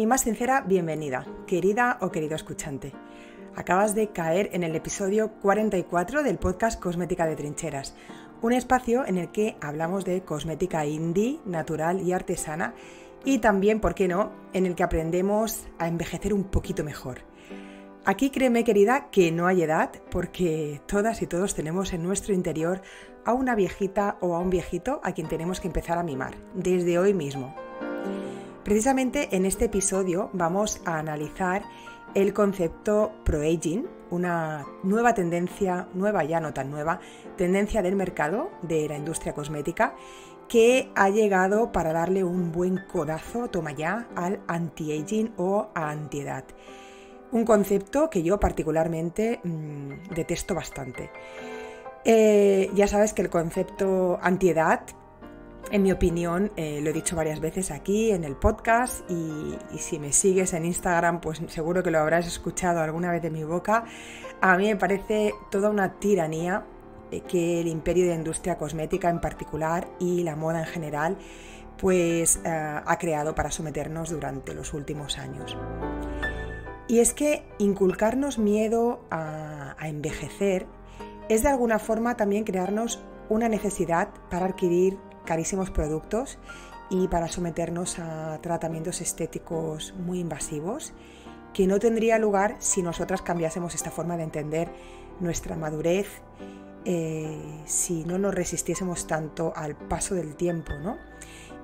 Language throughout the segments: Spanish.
mi más sincera bienvenida, querida o querido escuchante. Acabas de caer en el episodio 44 del podcast Cosmética de Trincheras, un espacio en el que hablamos de cosmética indie, natural y artesana, y también, ¿por qué no?, en el que aprendemos a envejecer un poquito mejor. Aquí créeme querida que no hay edad porque todas y todos tenemos en nuestro interior a una viejita o a un viejito a quien tenemos que empezar a mimar, desde hoy mismo. Precisamente en este episodio vamos a analizar el concepto pro-aging, una nueva tendencia, nueva ya no tan nueva, tendencia del mercado de la industria cosmética que ha llegado para darle un buen codazo, toma ya, al anti-aging o a antiedad. Un concepto que yo particularmente mm, detesto bastante. Eh, ya sabes que el concepto antiedad en mi opinión, eh, lo he dicho varias veces aquí en el podcast y, si me sigues en Instagram, pues seguro que lo habrás escuchado alguna vez de mi boca. A mí me parece toda una tiranía eh, que el imperio de industria cosmética en particular y la moda en general, pues eh, ha creado para someternos durante los últimos años. Y es que inculcarnos miedo a envejecer es de alguna forma también crearnos una necesidad para adquirir carísimos productos y para someternos a tratamientos estéticos muy invasivos que no tendría lugar si nosotras cambiásemos esta forma de entender nuestra madurez, eh, si no nos resistiésemos tanto al paso del tiempo,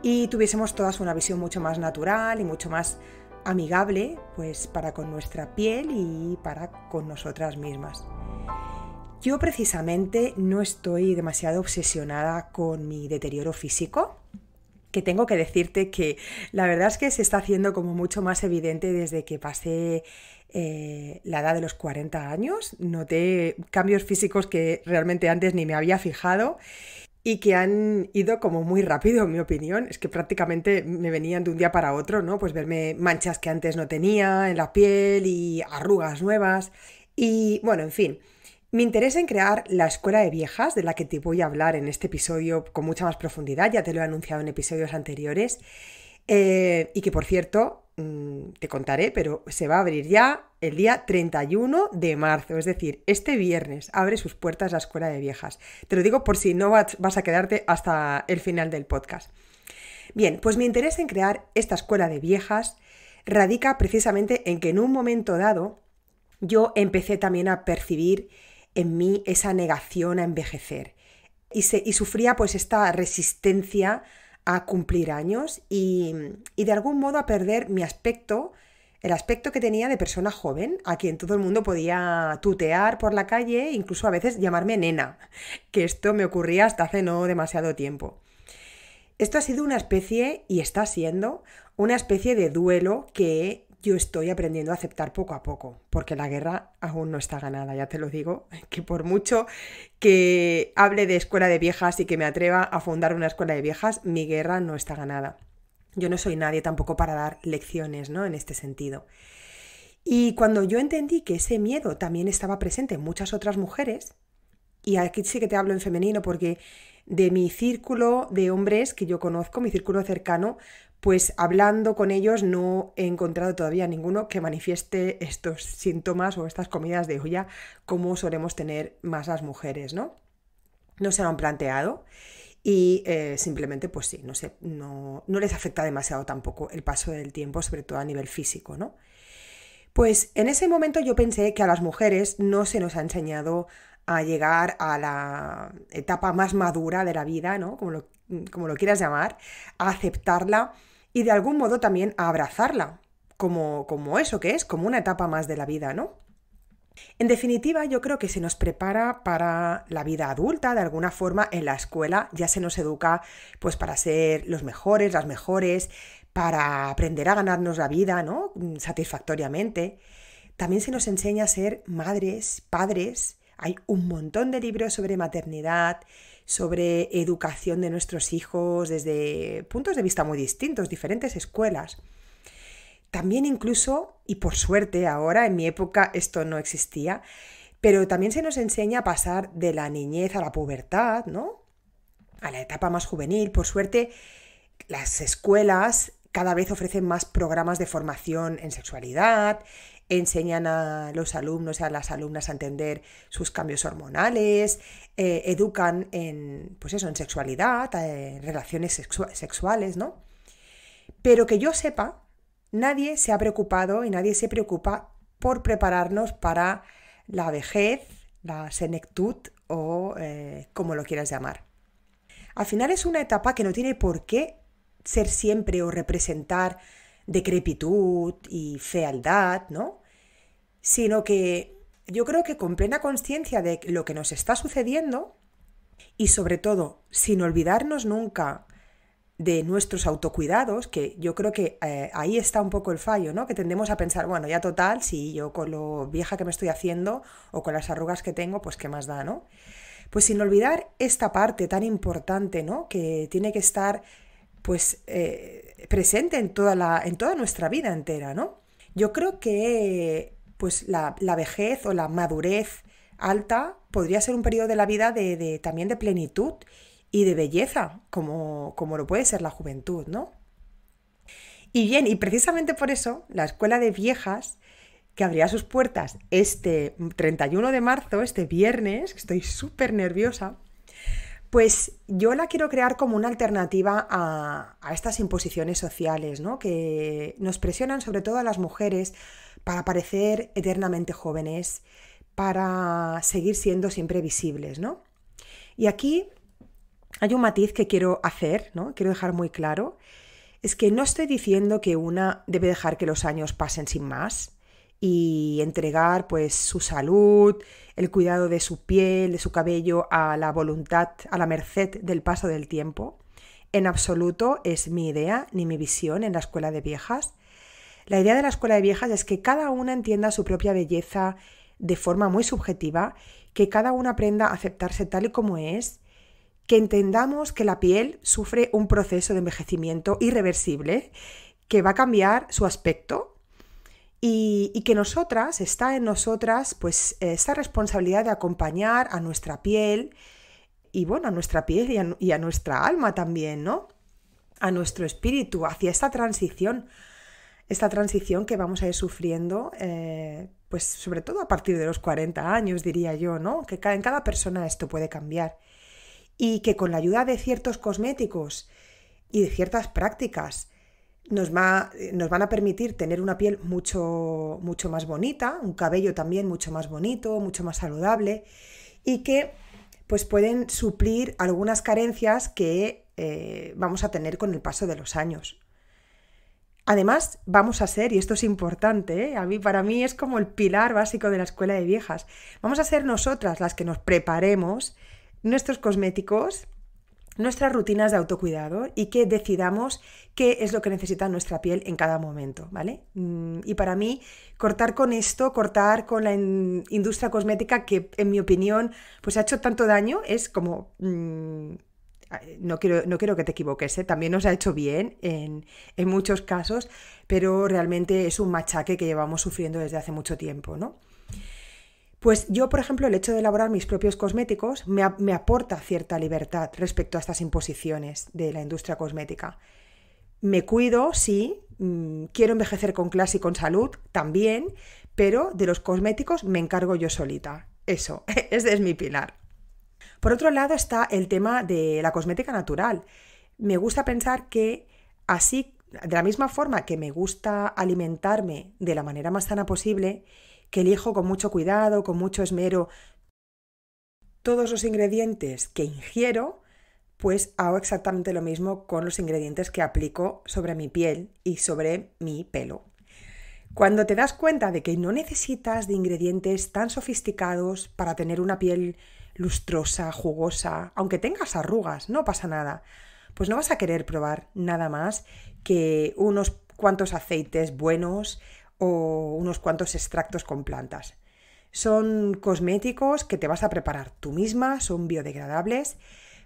Y tuviésemos todas una visión mucho más natural y mucho más amigable, pues para con nuestra piel y para con nosotras mismas. Yo precisamente no estoy demasiado obsesionada con mi deterioro físico, que tengo que decirte que la verdad es que se está haciendo como mucho más evidente desde que pasé eh, la edad de los 40 años. Noté cambios físicos que realmente antes ni me había fijado y que han ido como muy rápido, en mi opinión. Es que prácticamente me venían de un día para otro, ¿no? Pues verme manchas que antes no tenía en la piel y arrugas nuevas. Y bueno, en fin. Mi interés en crear la escuela de viejas, de la que te voy a hablar en este episodio con mucha más profundidad, ya te lo he anunciado en episodios anteriores, eh, y que por cierto, mm, te contaré, pero se va a abrir ya el día 31 de marzo, es decir, este viernes abre sus puertas la Escuela de Viejas. Te lo digo por si no vas a quedarte hasta el final del podcast. Bien, pues mi interés en crear esta Escuela de Viejas radica precisamente en que en un momento dado yo empecé también a percibir en mí esa negación a envejecer. Y, sufría pues esta resistencia a cumplir años y, y de algún modo a perder mi aspecto, el aspecto que tenía de persona joven, a quien todo el mundo podía tutear por la calle, incluso a veces llamarme nena, que esto me ocurría hasta hace no demasiado tiempo. Esto ha sido una especie, y está siendo, una especie de duelo que yo estoy aprendiendo a aceptar poco a poco, porque la guerra aún no está ganada, ya te lo digo, que por mucho que hable de escuela de viejas y que me atreva a fundar una escuela de viejas, mi guerra no está ganada. Yo no soy nadie tampoco para dar lecciones, ¿no? En este sentido. Y cuando yo entendí que ese miedo también estaba presente en muchas otras mujeres, y aquí sí que te hablo en femenino porque de mi círculo de hombres que yo conozco, mi círculo cercano, pues hablando con ellos no he encontrado todavía ninguno que manifieste estos síntomas o estas comidas de olla como solemos tener más las mujeres, ¿no? No se lo han planteado y eh, simplemente, pues sí, no, sé, no, no les afecta demasiado tampoco el paso del tiempo, sobre todo a nivel físico, ¿no? Pues en ese momento yo pensé que a las mujeres no se nos ha enseñado a llegar a la etapa más madura de la vida, ¿no? Como lo como lo quieras llamar, a aceptarla y de algún modo también a abrazarla, como, como eso que es, como una etapa más de la vida, ¿no? En definitiva, yo creo que se nos prepara para la vida adulta, de alguna forma en la escuela ya se nos educa pues para ser los mejores, las mejores, para aprender a ganarnos la vida, ¿no? satisfactoriamente. También se nos enseña a ser madres, padres. Hay un montón de libros sobre maternidad, sobre educación de nuestros hijos desde puntos de vista muy distintos, diferentes escuelas. También incluso, y por suerte ahora, en mi época esto no existía, pero también se nos enseña a pasar de la niñez a la pubertad, ¿no? A la etapa más juvenil. Por suerte, las escuelas cada vez ofrecen más programas de formación en sexualidad, enseñan a los alumnos, y a las alumnas a entender sus cambios hormonales, eh, educan en, pues sexualidad, eh, en relaciones sexuales, ¿no? Pero que yo sepa, nadie se ha preocupado y nadie se preocupa por prepararnos para la vejez, la senectud o eh, como lo quieras llamar. Al final es una etapa que no tiene por qué ser siempre o representar decrepitud y fealdad, ¿no? Sino que yo creo que con plena conciencia de lo que nos está sucediendo y sobre todo sin olvidarnos nunca de nuestros autocuidados, que yo creo que eh, ahí está un poco el fallo, ¿no? Que tendemos a pensar, bueno, ya total, si yo con lo vieja que me estoy haciendo o con las arrugas que tengo, pues qué más da, ¿no? Pues sin olvidar esta parte tan importante, ¿no? Que tiene que estar pues eh, presente en toda, la, en toda nuestra vida entera, ¿no? Yo creo que pues la, vejez o la madurez alta podría ser un periodo de la vida de, también de plenitud y de belleza, como, como lo puede ser la juventud, ¿no? Y bien, y precisamente por eso la Escuela de Viejas, que abrirá sus puertas este 31 de marzo, este viernes, estoy súper nerviosa, pues yo la quiero crear como una alternativa a, estas imposiciones sociales, Que nos presionan sobre todo a las mujeres para parecer eternamente jóvenes, para seguir siendo siempre visibles, Y aquí hay un matiz que quiero hacer, ¿no? Quiero dejar muy claro. Es que no estoy diciendo que una debe dejar que los años pasen sin más, y entregar pues su salud, el cuidado de su piel, de su cabello a la voluntad, a la merced del paso del tiempo. En absoluto es mi idea ni mi visión en la escuela de viejas. La idea de la escuela de viejas es que cada una entienda su propia belleza de forma muy subjetiva, que cada una aprenda a aceptarse tal y como es, que entendamos que la piel sufre un proceso de envejecimiento irreversible, que va a cambiar su aspecto, y, que nosotras, está en nosotras, pues eh, esta responsabilidad de acompañar a nuestra piel y bueno, a nuestra piel y a, nuestra alma también, ¿no? A nuestro espíritu, hacia esta transición, esta transición que vamos a ir sufriendo, eh, pues sobre todo a partir de los 40 años, diría yo, ¿no? Que en cada persona esto puede cambiar. Y que con la ayuda de ciertos cosméticos y de ciertas prácticas, nos, va, nos, van a permitir tener una piel mucho, mucho más bonita, un cabello también mucho más bonito, mucho más saludable y que pues pueden suplir algunas carencias que eh, vamos a tener con el paso de los años. Además, vamos a ser, y esto es importante, ¿eh? a mí, para mí es como el pilar básico de la escuela de viejas, vamos a ser nosotras las que nos preparemos nuestros cosméticos nuestras rutinas de autocuidado y que decidamos qué es lo que necesita nuestra piel en cada momento, ¿vale? Mm, y para mí, cortar con esto, cortar con la industria cosmética que, en mi opinión, pues ha hecho tanto daño, es como... Mm, no quiero, no quiero que te equivoques, ¿eh? también nos ha hecho bien en, en, muchos casos, pero realmente es un machaque que llevamos sufriendo desde hace mucho tiempo, ¿no? Pues yo, por ejemplo, el hecho de elaborar mis propios cosméticos me, aporta cierta libertad respecto a estas imposiciones de la industria cosmética. Me cuido, sí, mm, quiero envejecer con clase y con salud, también, pero de los cosméticos me encargo yo solita. Eso, ese es mi pilar. Por otro lado está el tema de la cosmética natural. Me gusta pensar que así, de la misma forma que me gusta alimentarme de la manera más sana posible, que elijo con mucho cuidado, con mucho esmero todos los ingredientes que ingiero, pues hago exactamente lo mismo con los ingredientes que aplico sobre mi piel y sobre mi pelo. Cuando te das cuenta de que no necesitas de ingredientes tan sofisticados para tener una piel lustrosa, jugosa, aunque tengas arrugas, no pasa nada, pues no vas a querer probar nada más que unos cuantos aceites buenos, o unos cuantos extractos con plantas. Son cosméticos que te vas a preparar tú misma, son biodegradables,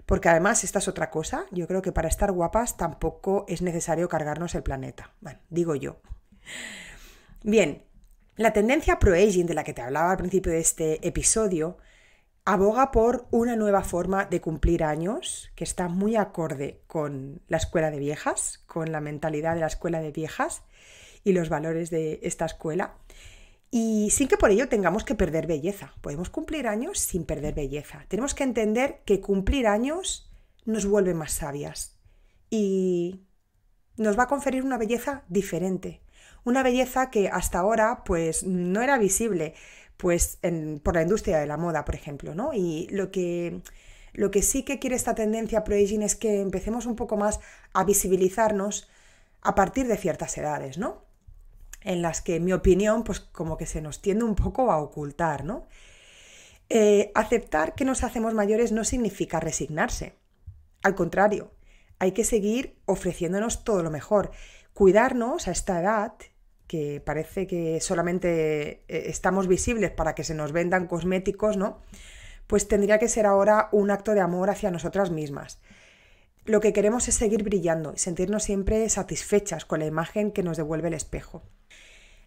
porque además esta es otra cosa, yo creo que para estar guapas tampoco es necesario cargarnos el planeta, bueno, digo yo. Bien, la tendencia pro-aging de la que te hablaba al principio de este episodio aboga por una nueva forma de cumplir años que está muy acorde con la escuela de viejas, con la mentalidad de la escuela de viejas y los valores de esta escuela. Y sin que por ello tengamos que perder belleza. Podemos cumplir años sin perder belleza. Tenemos que entender que cumplir años nos vuelve más sabias y nos va a conferir una belleza diferente. Una belleza que hasta ahora pues no era visible pues por la industria de la moda, por ejemplo, Y lo que, lo que sí que quiere esta tendencia pro es que empecemos un poco más a visibilizarnos a partir de ciertas edades, ¿no? en las que, en mi opinión, pues como que se nos tiende un poco a ocultar, ¿no? Eh, aceptar que nos hacemos mayores no significa resignarse. Al contrario, hay que seguir ofreciéndonos todo lo mejor. Cuidarnos a esta edad, que parece que solamente eh, estamos visibles para que se nos vendan cosméticos, ¿no? Pues tendría que ser ahora un acto de amor hacia nosotras mismas. Lo que queremos es seguir brillando y sentirnos siempre satisfechas con la imagen que nos devuelve el espejo.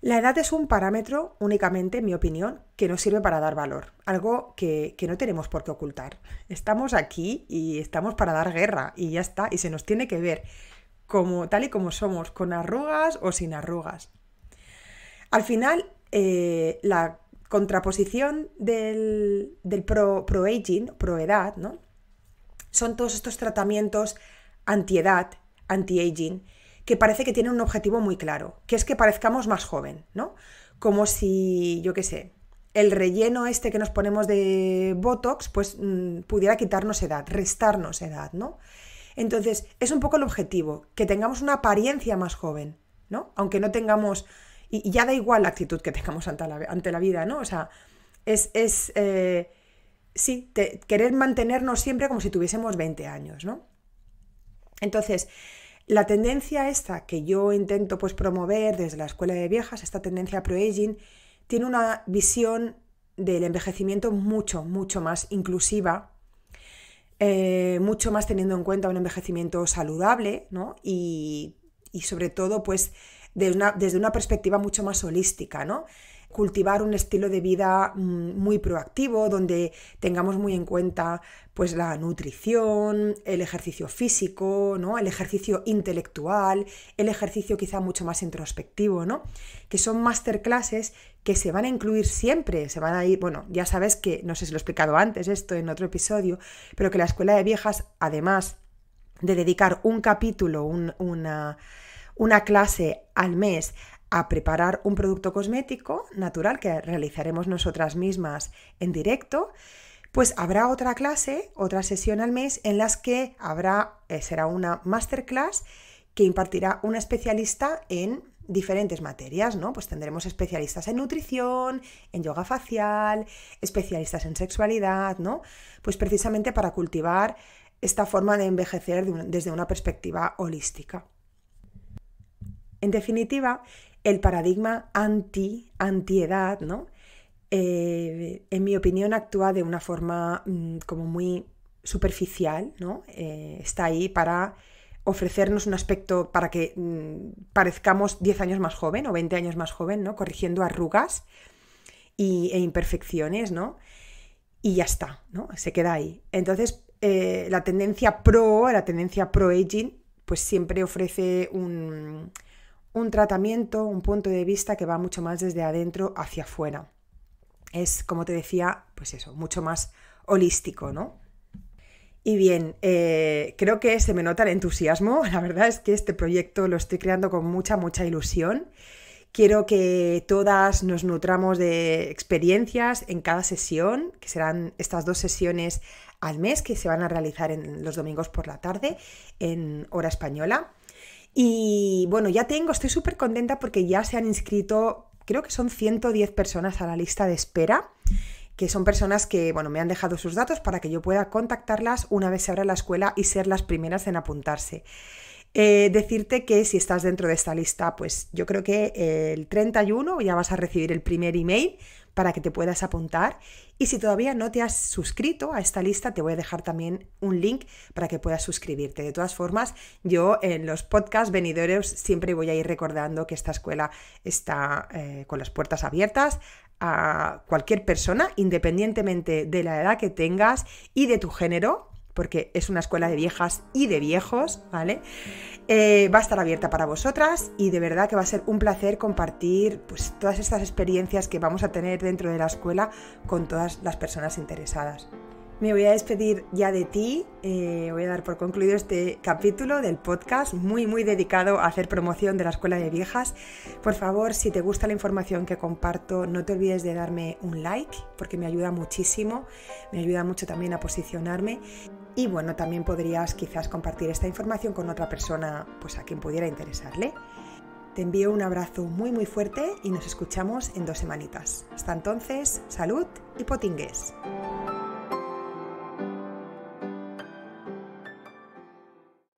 La edad es un parámetro únicamente, en mi opinión, que nos sirve para dar valor, algo que, no tenemos por qué ocultar. Estamos aquí y estamos para dar guerra y ya está, y se nos tiene que ver como tal y como somos, con arrugas o sin arrugas. Al final, eh, la contraposición del, pro aging pro ¿no? son todos estos tratamientos anti-edad, anti-aging, anti edad anti aging que parece que tiene un objetivo muy claro, que es que parezcamos más joven, ¿no? Como si, yo qué sé, el relleno este que nos ponemos de Botox, pues mm, pudiera quitarnos edad, restarnos edad, ¿no? Entonces, es un poco el objetivo, que tengamos una apariencia más joven, ¿no? Aunque no tengamos, y, ya da igual la actitud que tengamos ante la, ante la vida, ¿no? O sea, es, es eh, sí, querer mantenernos siempre como si tuviésemos 20 años, ¿no? Entonces, la tendencia esta que yo intento pues, promover desde la escuela de viejas, esta tendencia pro-aging, tiene una visión del envejecimiento mucho, mucho más inclusiva, eh, mucho más teniendo en cuenta un envejecimiento saludable, ¿no? Y, sobre todo, pues, una, desde una perspectiva mucho más holística, ¿no? cultivar un estilo de vida mm, muy proactivo, donde tengamos muy en cuenta pues la nutrición, el ejercicio físico, ¿no? el ejercicio intelectual, el ejercicio quizá mucho más introspectivo, ¿no? que son masterclasses que se van a incluir siempre, se van a ir, bueno, ya sabes que, no sé si lo he explicado antes esto en otro episodio, pero que la Escuela de Viejas, además de dedicar un capítulo, una, una clase al mes a preparar un producto cosmético natural que realizaremos nosotras mismas en directo, pues habrá otra clase, otra sesión al mes en las que habrá eh, será una masterclass que impartirá una especialista en diferentes materias, ¿no? Pues tendremos especialistas en nutrición, en yoga facial, especialistas en sexualidad, ¿no? Pues precisamente para cultivar esta forma de envejecer desde una perspectiva holística. En definitiva, el paradigma anti, antiedad, ¿no? Eh, en mi opinión actúa de una forma mm, como muy superficial, ¿no? Eh, está ahí para ofrecernos un aspecto para que mm, parezcamos 10 años más joven o 20 años más joven, ¿no? Corrigiendo arrugas e imperfecciones, ¿no? Y ya está, ¿no? Se queda ahí. Entonces, eh, la tendencia pro, la tendencia pro-aging, pues siempre ofrece un, un tratamiento, un punto de vista que va mucho más desde adentro hacia afuera. Es, como te decía, pues eso, mucho más holístico, ¿no? Y bien, eh, creo que se me nota el entusiasmo. La verdad es que este proyecto lo estoy creando con mucha, mucha ilusión. Quiero que todas nos nutramos de experiencias en cada sesión, que serán estas dos sesiones al mes que se van a realizar en los domingos por la tarde en hora española. Y bueno, ya tengo, estoy súper contenta porque ya se han inscrito, creo que son 110 personas a la lista de espera que son personas que, bueno, me han dejado sus datos para que yo pueda contactarlas una vez se abra la escuela y ser las primeras en apuntarse. Eh, decirte que si estás dentro de esta lista, pues yo creo que el 31 ya vas a recibir el primer email para que te puedas apuntar. Y si todavía no te has suscrito a esta lista, te voy a dejar también un link para que puedas suscribirte. De todas formas, yo en los podcasts venidores siempre voy a ir recordando que esta escuela está eh, con las puertas abiertas a cualquier persona, independientemente de la edad que tengas y de tu género, porque es una escuela de viejas y de viejos, ¿vale? Eh, va a estar abierta para vosotras y de verdad que va a ser un placer compartir pues, todas estas experiencias que vamos a tener dentro de la escuela con todas las personas interesadas. Me voy a despedir ya de ti, eh, voy a dar por concluido este capítulo del podcast, muy muy dedicado a hacer promoción de la Escuela de Viejas. Por favor, si te gusta la información que comparto, no te olvides de darme un like, porque me ayuda muchísimo, me ayuda mucho también a posicionarme. Y bueno, también podrías quizás compartir esta información con otra persona pues a quien pudiera interesarle. Te envío un abrazo muy muy fuerte y nos escuchamos en dos semanitas. Hasta entonces, salud y potingues.